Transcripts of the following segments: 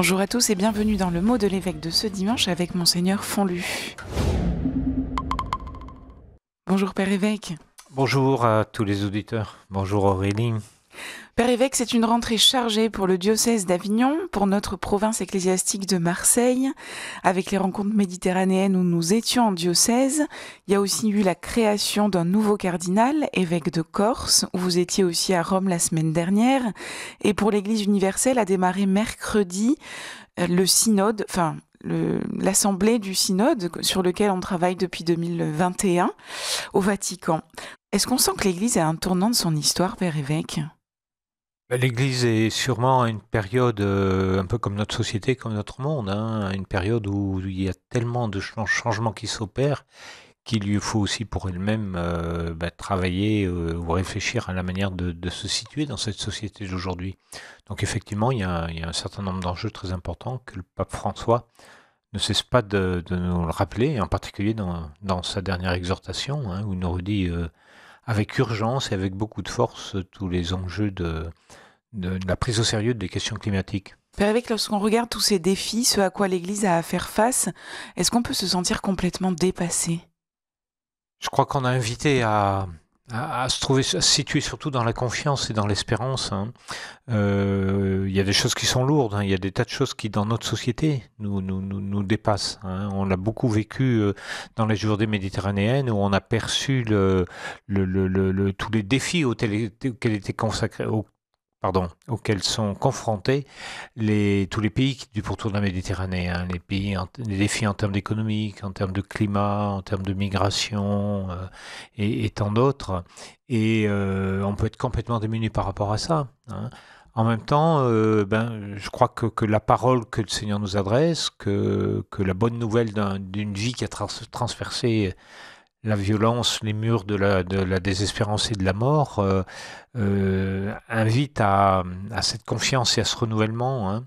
Bonjour à tous et bienvenue dans le mot de l'évêque de ce dimanche avec monseigneur Fonlu. Bonjour Père évêque. Bonjour à tous les auditeurs. Bonjour Aurélie. Père évêque, c'est une rentrée chargée pour le diocèse d'Avignon, pour notre province ecclésiastique de Marseille, avec les rencontres méditerranéennes où nous étions en diocèse. Il y a aussi eu la création d'un nouveau cardinal, évêque de Corse, où vous étiez aussi à Rome la semaine dernière. Et pour l'Église universelle a démarré mercredi euh, le synode, enfin l'assemblée du synode sur lequel on travaille depuis 2021 au Vatican. Est-ce qu'on sent que l'Église a un tournant de son histoire, Père évêque bah, L'Église est sûrement à une période, euh, un peu comme notre société, comme notre monde, hein, une période où il y a tellement de changements qui s'opèrent qu'il lui faut aussi pour elle-même euh, bah, travailler euh, ou réfléchir à la manière de, se situer dans cette société d'aujourd'hui. Donc effectivement, il y, a, un certain nombre d'enjeux très importants que le pape François ne cesse pas de, nous le rappeler, en particulier dans, sa dernière exhortation, hein, où il nous redit avec urgence et avec beaucoup de force tous les enjeux de, la prise au sérieux des questions climatiques. Père Évêque, lorsqu'on regarde tous ces défis, ce à quoi l'Église a à faire face, est-ce qu'on peut se sentir complètement dépassé Je crois qu'on a invité à, à, se trouver, situé situer surtout dans la confiance et dans l'espérance. Hein. Euh, il y a des choses qui sont lourdes, hein. il y a des tas de choses qui, dans notre société, nous, nous, nous, nous dépassent. Hein. On l'a beaucoup vécu euh, dans les journées méditerranéennes où on a perçu le, le, le, tous les défis auxquels, étaient consacrés, auxquels sont confrontés tous les pays du pourtour de la Méditerranée, hein, les, pays défis en termes d'économie, en termes de climat, en termes de migration euh, et, tant d'autres. Et euh, on peut être complètement diminué par rapport à ça. Hein. En même temps, euh, ben, je crois que, la parole que le Seigneur nous adresse, que, la bonne nouvelle d'une vie qui a trans transversé la violence, les murs de la, désespérance et de la mort euh, euh, invitent à, cette confiance et à ce renouvellement. Hein.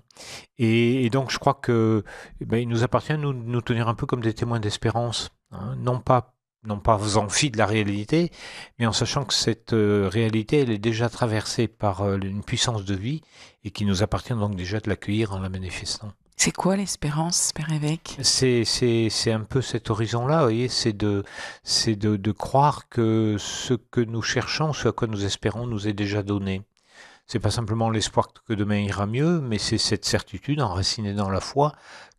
Et, donc je crois que eh ben, il nous appartient de nous, tenir un peu comme des témoins d'espérance, hein. non pas non pas faisant fi de la réalité, mais en sachant que cette euh, réalité, elle est déjà traversée par une puissance de vie et qu'il nous appartient donc déjà de l'accueillir en la manifestant. C'est quoi l'espérance, Père Évêque c'est, un peu cet horizon-là, vous voyez, c'est de, c'est croire que ce que nous cherchons, ce à quoi nous espérons, nous est déjà donné. C'est pas simplement l'espoir que demain ira mieux, mais c'est cette certitude enracinée dans la foi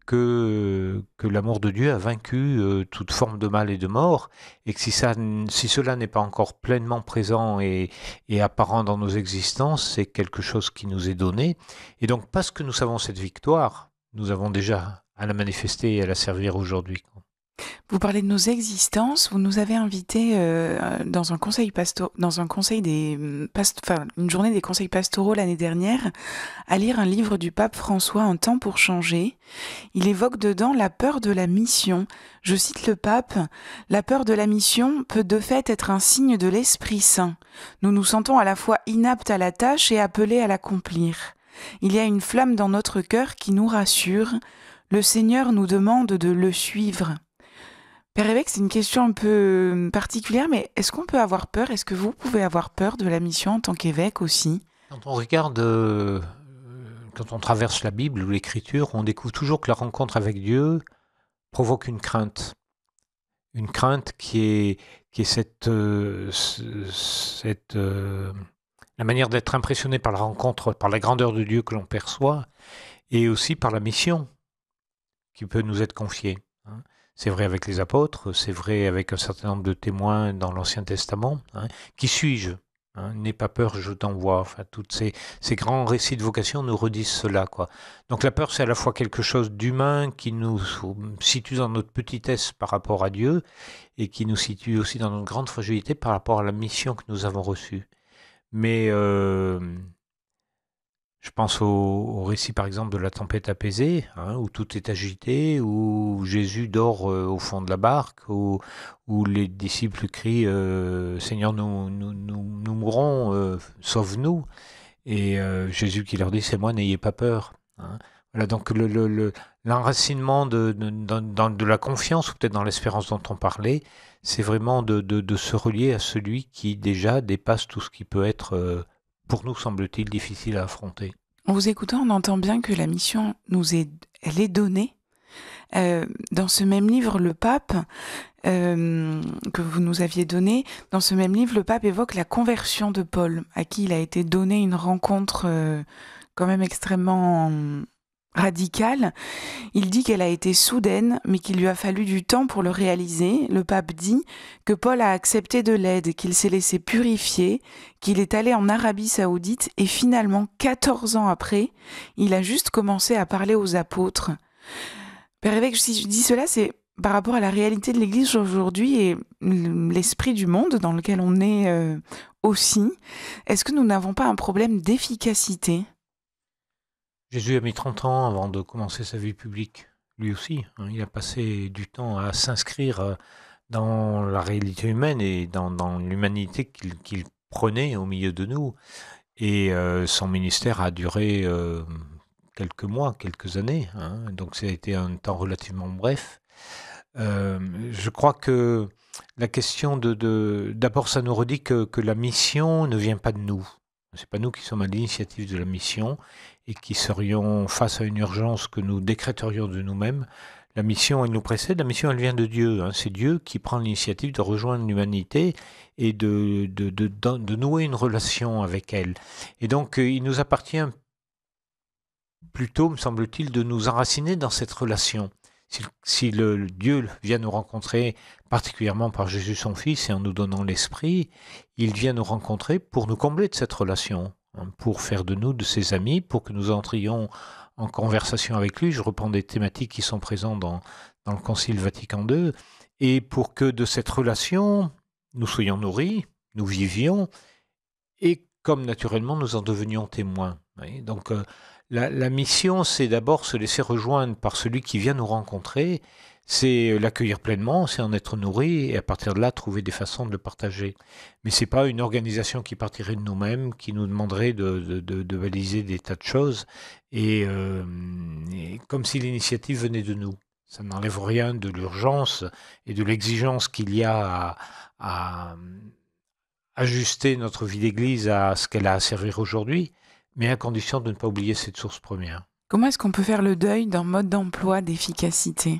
que, que l'amour de Dieu a vaincu euh, toute forme de mal et de mort, et que si, ça, si cela n'est pas encore pleinement présent et, et apparent dans nos existences, c'est quelque chose qui nous est donné. Et donc parce que nous savons cette victoire, nous avons déjà à la manifester et à la servir aujourd'hui. Vous parlez de nos existences. Vous nous avez invités euh, dans un conseil dans un conseil des mm, une journée des conseils pastoraux l'année dernière, à lire un livre du pape François, Un temps pour changer. Il évoque dedans la peur de la mission. Je cite le pape La peur de la mission peut de fait être un signe de l'Esprit Saint. Nous nous sentons à la fois inaptes à la tâche et appelés à l'accomplir. Il y a une flamme dans notre cœur qui nous rassure. Le Seigneur nous demande de le suivre. Père évêque, c'est une question un peu euh, particulière, mais est-ce qu'on peut avoir peur Est-ce que vous pouvez avoir peur de la mission en tant qu'évêque aussi Quand on regarde, euh, quand on traverse la Bible ou l'Écriture, on découvre toujours que la rencontre avec Dieu provoque une crainte. Une crainte qui est, qui est cette, euh, cette la manière d'être impressionné par la rencontre, par la grandeur de Dieu que l'on perçoit, et aussi par la mission qui peut nous être confiée. Hein. C'est vrai avec les apôtres, c'est vrai avec un certain nombre de témoins dans l'Ancien Testament. Hein. Qui suis-je hein? N'aie pas peur, je t'envoie. Enfin, toutes ces, grands récits de vocation nous redisent cela. Quoi. Donc la peur, c'est à la fois quelque chose d'humain qui nous situe dans notre petitesse par rapport à Dieu et qui nous situe aussi dans notre grande fragilité par rapport à la mission que nous avons reçue. Mais euh, je pense au, récit par exemple de la tempête apaisée, hein, où tout est agité, où Jésus dort euh, au fond de la barque, où, les disciples crient euh, Seigneur, nous, nous, nous, mourons, sauve-nous ⁇ Et Jésus qui leur dit ⁇ C'est moi, n'ayez pas peur hein. Voilà, donc le, L'enracinement de, de, la confiance, ou peut-être dans l'espérance dont on parlait, c'est vraiment de, se relier à celui qui déjà dépasse tout ce qui peut être, euh, pour nous semble-t-il, difficile à affronter. En vous écoutant, on entend bien que la mission nous est, elle est donnée. Euh, dans ce même livre, le pape, euh, que vous nous aviez donné, dans ce même livre, le pape évoque la conversion de Paul, à qui il a été donné une rencontre quand même extrêmement radicale. Il dit qu'elle a été soudaine, mais qu'il lui a fallu du temps pour le réaliser. Le pape dit que Paul a accepté de l'aide, qu'il s'est laissé purifier, qu'il est allé en Arabie saoudite, et finalement, 14 ans après, il a juste commencé à parler aux apôtres. Père évêque, si je dis cela, c'est par rapport à la réalité de l'Église aujourd'hui et l'esprit du monde dans lequel on est euh, aussi. Est-ce que nous n'avons pas un problème d'efficacité Jésus a mis 30 ans avant de commencer sa vie publique, lui aussi. Hein. il a passé du temps à s'inscrire euh, dans la réalité humaine et dans, l'humanité qu'il prenait au milieu de nous. Et euh, son ministère a duré euh, quelques mois, quelques années. Hein. donc ça a été un temps relativement bref. je crois que la question de... D'abord, ça nous redit que la mission ne vient pas de nous. Ce n'est pas nous qui sommes à l'initiative de la mission et qui serions face à une urgence que nous décréterions de nous-mêmes. La mission, elle nous précède, la mission, elle vient de Dieu. Hein. C'est Dieu qui prend l'initiative de rejoindre l'humanité et de, de, nouer une relation avec elle. Et donc, euh, il nous appartient plutôt, me semble-t-il, de nous enraciner dans cette relation. Si, le, Dieu vient nous rencontrer particulièrement par Jésus son Fils et en nous donnant l'Esprit, il vient nous rencontrer pour nous combler de cette relation, hein, pour faire de nous de ses amis, pour que nous entrions en conversation avec lui. Je reprends des thématiques qui sont présentes dans, le Concile Vatican II, et pour que de cette relation, nous soyons nourris, nous vivions, et comme naturellement nous en devenions témoins. donc euh, la, mission, c'est d'abord se laisser rejoindre par celui qui vient nous rencontrer, c'est euh, l'accueillir pleinement, c'est en être nourri et à partir de là trouver des façons de le partager. Mais n'est pas une organisation qui partirait de nous-mêmes, qui nous demanderait de, baliser des tas de choses euh, et, comme si l'initiative venait de nous. Ça n'enlève rien de l'urgence et de l'exigence qu'il y a à hum, ajuster notre vie d'église à ce qu'elle a à servir aujourd'hui mais à condition de ne pas oublier cette source première. Comment est-ce qu'on peut faire le deuil d'un mode d'emploi d'efficacité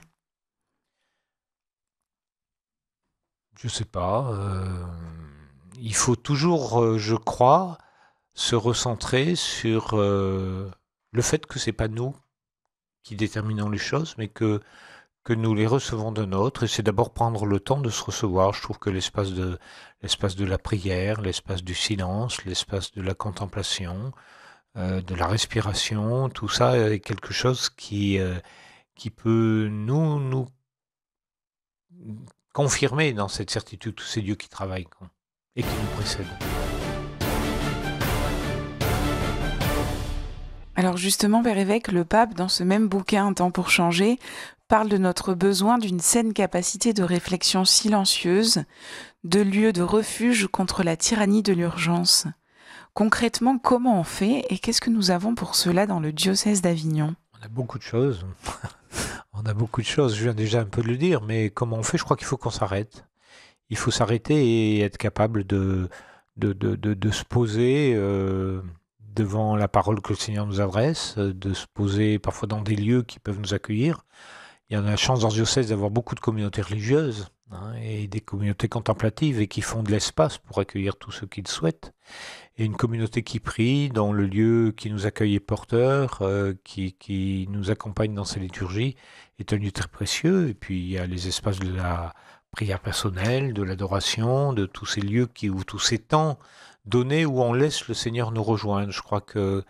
Je ne sais pas. Euh, il faut toujours, euh, je crois, se recentrer sur euh, le fait que ce n'est pas nous qui déterminons les choses, mais que, que nous les recevons de notre. Et c'est d'abord prendre le temps de se recevoir. Je trouve que l'espace de, l'espace de la prière, l'espace du silence, l'espace de la contemplation, euh, de la respiration, tout ça est quelque chose qui, euh, peut nous, nous confirmer dans cette certitude que ces dieux qui travaillent et qui nous précèdent. Alors justement, Père évêque, le pape, dans ce même bouquin Un temps pour changer, parle de notre besoin d'une saine capacité de réflexion silencieuse, de lieu de refuge contre la tyrannie de l'urgence. Concrètement, comment on fait et qu'est-ce que nous avons pour cela dans le diocèse d'Avignon On a beaucoup de choses. on a beaucoup de choses, je viens déjà un peu de le dire, mais comment on fait Je crois qu'il faut qu'on s'arrête. Il faut s'arrêter et être capable de, de, de, de, se poser. Euh, devant la parole que le Seigneur nous adresse, de se poser parfois dans des lieux qui peuvent nous accueillir. Il y a la chance dans le diocèse d'avoir beaucoup de communautés religieuses, Hein, et des communautés contemplatives et qui font de l'espace pour accueillir tous ceux qu'ils souhaitent, et une communauté qui prie dans le lieu qui nous accueille et porteur, euh, qui, qui, nous accompagne dans ses liturgies, est un lieu très précieux, et puis il y a les espaces de la prière personnelle, de l'adoration, de tous ces lieux qui, ou tous ces temps donnés où on laisse le Seigneur nous rejoindre. Je crois que euh,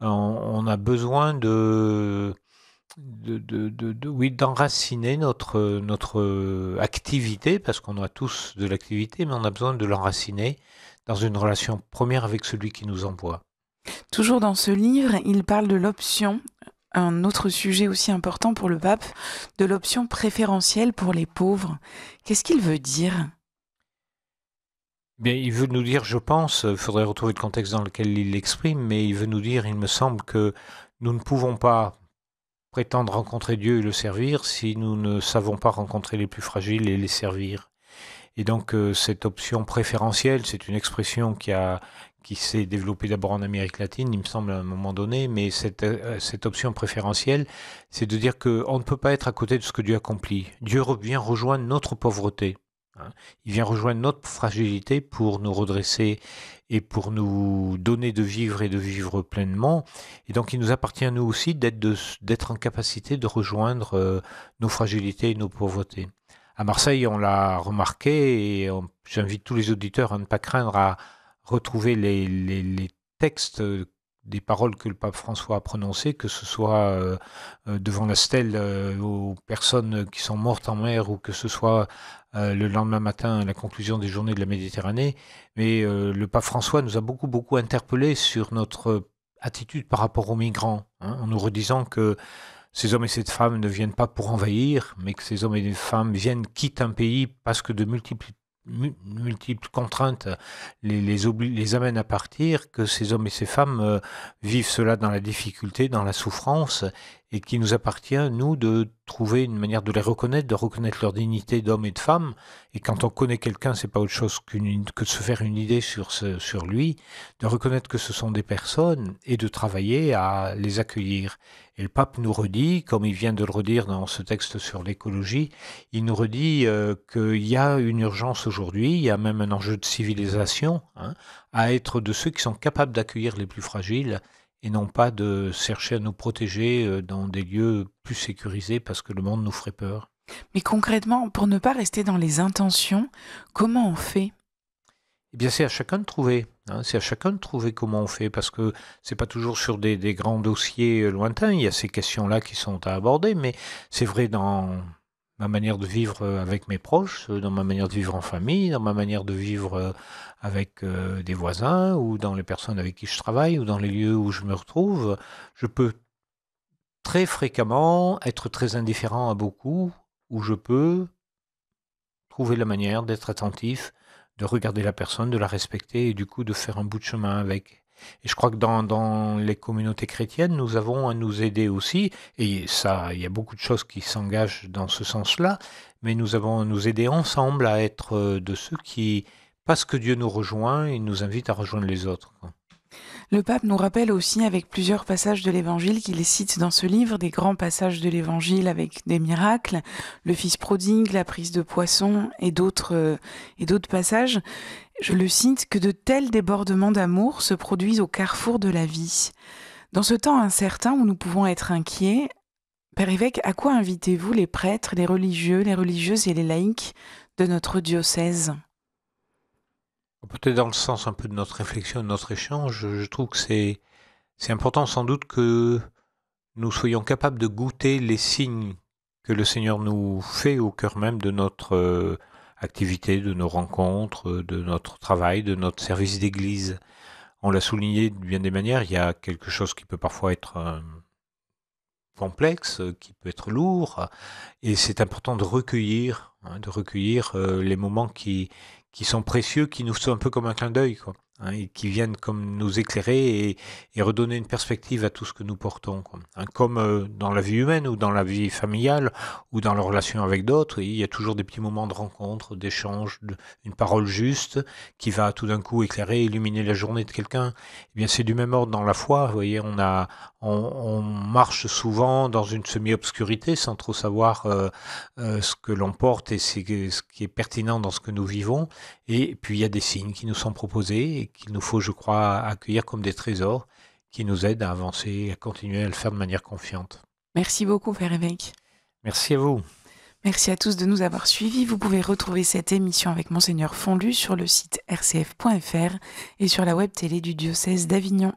on a besoin de de, de, de, oui, d'enraciner notre, notre activité, parce qu'on a tous de l'activité, mais on a besoin de l'enraciner dans une relation première avec celui qui nous envoie. Toujours dans ce livre, il parle de l'option, un autre sujet aussi important pour le pape, de l'option préférentielle pour les pauvres. Qu'est-ce qu'il veut dire Bien, il veut nous dire, je pense, il faudrait retrouver le contexte dans lequel il l'exprime, mais il veut nous dire, il me semble que nous ne pouvons pas prétendre rencontrer Dieu et le servir si nous ne savons pas rencontrer les plus fragiles et les servir. Et donc euh, cette option préférentielle, c'est une expression qui a qui s'est développée d'abord en Amérique latine, il me semble à un moment donné, mais cette, euh, cette option préférentielle, c'est de dire qu'on ne peut pas être à côté de ce que Dieu accomplit. Dieu vient rejoindre notre pauvreté. Hein. Il vient rejoindre notre fragilité pour nous redresser et pour nous donner de vivre et de vivre pleinement. Et donc il nous appartient à nous aussi d'être en capacité de rejoindre euh, nos fragilités et nos pauvretés. À Marseille, on l'a remarqué et j'invite tous les auditeurs à ne pas craindre à retrouver les textes des paroles que le pape François a prononcées, que ce soit euh, euh, devant la stèle euh, aux personnes qui sont mortes en mer ou que ce soit le lendemain matin à la conclusion des journées de la Méditerranée. Mais le pape François nous a beaucoup, beaucoup interpellés sur notre attitude par rapport aux migrants, hein, en nous redisant que ces hommes et ces femmes ne viennent pas pour envahir, mais que ces hommes et ces femmes viennent, quittent un pays parce que de multiples multiples contraintes les, les, amènent à partir, que ces hommes et ces femmes euh, vivent cela dans la difficulté, dans la souffrance, et qui nous appartient, nous, de trouver une manière de les reconnaître, de reconnaître leur dignité d'homme et de femme. Et quand on connaît quelqu'un, c'est pas autre chose que de se faire une idée sur, sur lui, de reconnaître que ce sont des personnes et de travailler à les accueillir. Et le pape nous redit, comme il vient de le redire dans ce texte sur l'écologie, il nous redit euh, qu'il y a une urgence aujourd'hui, il y a même un enjeu de civilisation hein, à être de ceux qui sont capables d'accueillir les plus fragiles et non pas de chercher à nous protéger euh, dans des lieux plus sécurisés parce que le monde nous ferait peur. Mais concrètement, pour ne pas rester dans les intentions, comment on fait Eh bien, c'est à chacun de trouver. Hein. c'est à chacun de trouver comment on fait, parce que c'est pas toujours sur des, des, grands dossiers euh, lointains. Il y a ces questions-là qui sont à aborder, mais c'est vrai dans ma manière de vivre euh, avec mes proches, euh, dans ma manière de vivre en famille, dans ma manière de vivre euh, avec des voisins ou dans les personnes avec qui je travaille ou dans les lieux où je me retrouve. Je peux très fréquemment être très indifférent à beaucoup ou je peux trouver la manière d'être attentif, de regarder la personne, de la respecter et du coup de faire un bout de chemin avec et je crois que dans, les communautés chrétiennes, nous avons à nous aider aussi, et ça, il y a beaucoup de choses qui s'engagent dans ce sens-là, mais nous avons à nous aider ensemble à être euh, de ceux qui, parce que Dieu nous rejoint, il nous invite à rejoindre les autres. Le pape nous rappelle aussi avec plusieurs passages de l'Évangile qu'il cite dans ce livre, des grands passages de l'Évangile avec des miracles, le Fils prodigue, la prise de poisson et d'autres euh, et d'autres passages. Je le cite que de tels débordements d'amour se produisent au carrefour de la vie. Dans ce temps incertain où nous pouvons être inquiets, Père évêque, à quoi invitez-vous les prêtres, les religieux, les religieuses et les laïcs de notre diocèse Peut-être dans le sens un peu de notre réflexion, de notre échange, je trouve que c'est, c'est important sans doute que nous soyons capables de goûter les signes que le Seigneur nous fait au cœur même de notre euh, activité, de nos rencontres, euh, de notre travail, de notre service d'église. On l'a souligné de bien des manières, il y a quelque chose qui peut parfois être euh, complexe, qui peut être lourd, et c'est important de recueillir Hein, de recueillir euh, les moments qui, qui sont précieux, qui nous sont un peu comme un clin d'œil. Quoi. Hein, qui viennent comme nous éclairer et, redonner une perspective à tout ce que nous portons. Hein, comme euh, dans la vie humaine ou dans la vie familiale ou dans la relation avec d'autres, il y a toujours des petits moments de rencontre, d'échange, une parole juste qui va tout d'un coup éclairer, illuminer la journée de quelqu'un. Eh bien, c'est du même ordre dans la foi. Vous voyez, on a, on, marche souvent dans une semi-obscurité sans trop savoir euh, euh, ce que l'on porte et ce qui est pertinent dans ce que nous vivons. Et puis il y a des signes qui nous sont proposés et qu'il nous faut, je crois, accueillir comme des trésors qui nous aident à avancer, et à continuer à le faire de manière confiante. Merci beaucoup, Père évêque. Merci à vous. Merci à tous de nous avoir suivis. Vous pouvez retrouver cette émission avec Monseigneur Fondu sur le site rcf.fr et sur la web télé du diocèse d'Avignon.